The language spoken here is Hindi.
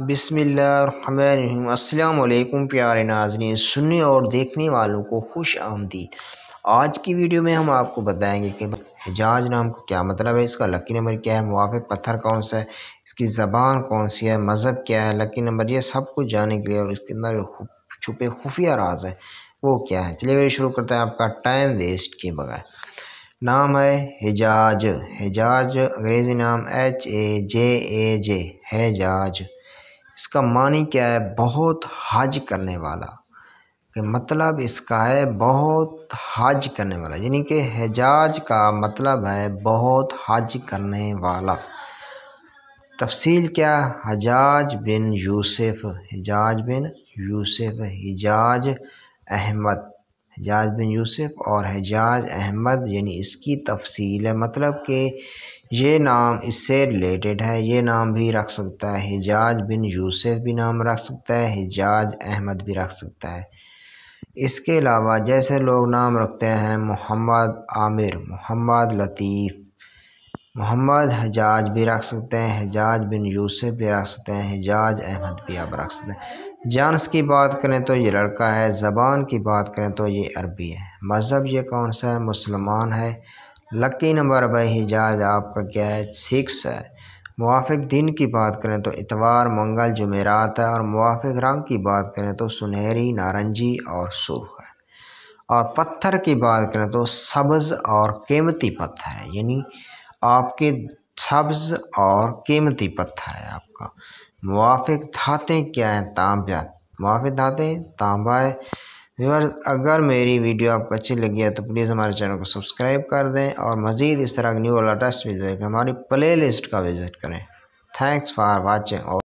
बिसमीम् अल्लाम प्यारे नाजनी सुनने और देखने वालों को खुश आमदी आज की वीडियो में हम आपको बताएंगे कि हिजाज नाम का क्या मतलब है इसका लकी नंबर क्या है मुआफ़ पत्थर कौन सा है इसकी ज़बान कौन सी है मज़हब क्या है लकी नंबर ये सब कुछ जानने के लिए और इसके अंदर छुपे खुफिया राज है वो क्या है चलिए वीडियो शुरू करते हैं आपका टाइम वेस्ट के बगैर नाम है हिजाज हिजाज अंग्रेज़ी नाम एच ए जे ए जे हैजाज इसका मानी क्या है बहुत हज करने वाला कि मतलब इसका है बहुत हज करने वाला यानी कि हिजाज का मतलब है बहुत हज करने वाला तफसील क्या हजाज बिन यूसुफ हिजाज बिन यूसुफ हिजाज अहमद हजाज बिन यूसुफ और हजाज अहमद यानी इसकी तफसील है मतलब कि ये नाम इससे रिलेटेड है ये नाम भी रख सकता है हिजाज बिन यूसुफ भी नाम रख सकता है हिजाज अहमद भी रख सकता है इसके अलावा जैसे लोग नाम रखते हैं मोहम्मद आमिर मोहम्मद लतीफ़ मोहम्मद हजाज भी रख सकते हैं हजाज बिन यूसुफ भी रख सकते हैं हजाज अहमद भी आप रख सकते हैं जानस की बात करें तो ये लड़का है ज़बान की बात करें तो ये अरबी है मज़हब ये कौन सा है मुसलमान है लकी नंबर बाई हिजाज आपका क्या है सिक्स है मुआफ़ दिन की बात करें तो इतवार मंगल जमेरात है और मुआफ़ रंग की बात करें तो सुनहरी नारंगी और सूख है और पत्थर की बात करें तो सब्ज़ और कीमती पत्थर है यानी आपके सब्ज़ और कीमती पत्थर है आपका मुआफ़िक धातें क्या हैं तांबा मुआफ़िक धातें तांबा है व्यूअर्स अगर मेरी वीडियो आपको अच्छी लगी है तो प्लीज़ हमारे चैनल को सब्सक्राइब कर दें और मज़ीद इस तरह के न्यू और लेटेस्ट वीडियो हमारी प्ले लिस्ट का विज़िट करें थैंक्स फॉर और